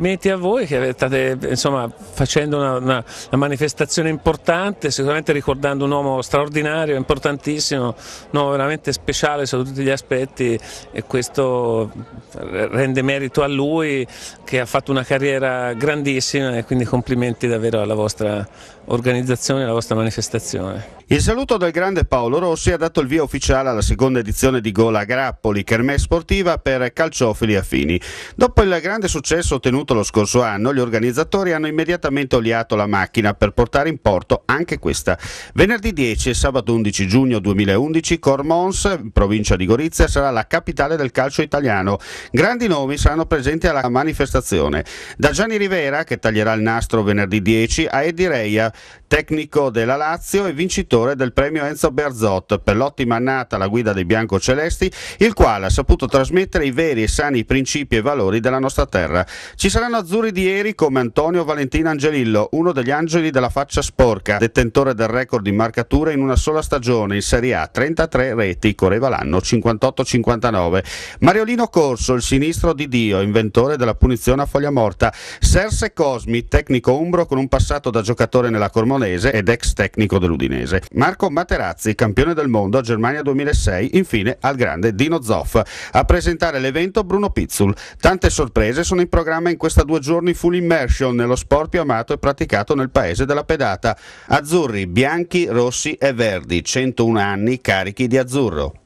complimenti a voi che state insomma, facendo una, una, una, manifestazione importante, sicuramente ricordando un uomo straordinario, importantissimo, no, veramente speciale su tutti gli aspetti e questo rende merito a lui che ha fatto una carriera grandissima e quindi complimenti davvero alla vostra organizzazione e alla vostra manifestazione. Il saluto del grande Paolo Rossi ha dato il via ufficiale alla seconda edizione di Gola Grappoli, Kermè sportiva per calciofili affini. Dopo il grande successo ottenuto avvenuto lo scorso anno, gli organizzatori hanno immediatamente oliato la macchina per portare in porto anche questa. Venerdì 10 e sabato 11 giugno 2011 Cormons, provincia di Gorizia, sarà la capitale del calcio italiano. Grandi nomi saranno presenti alla manifestazione. Da Gianni Rivera, che taglierà il nastro venerdì 10, a Eddie Reia, tecnico della Lazio e vincitore del premio Enzo Berzot per l'ottima annata alla guida dei biancocelesti, il quale ha saputo trasmettere i veri e sani principi e valori della nostra terra. Ci sarà saranno azzurri di ieri come Antonio Valentino Angelillo, uno degli angeli della faccia sporca, detentore del record di marcature in una sola stagione in Serie A, 33 reti, correva l'anno 58-59. Mariolino Corso, il sinistro di Dio, inventore della punizione a foglia morta. Serse Cosmi, tecnico umbro con un passato da giocatore nella Cormonese ed ex tecnico dell'Udinese. Marco Materazzi, campione del mondo a Germania 2006, infine al grande Dino Zoff. A presentare l'evento Bruno Pizzul. Tante sorprese sono in programma in questa due giorni full immersion nello sport più amato e praticato nel paese della pedata. Azzurri, bianchi, rossi e verdi, 101 anni carichi di azzurro.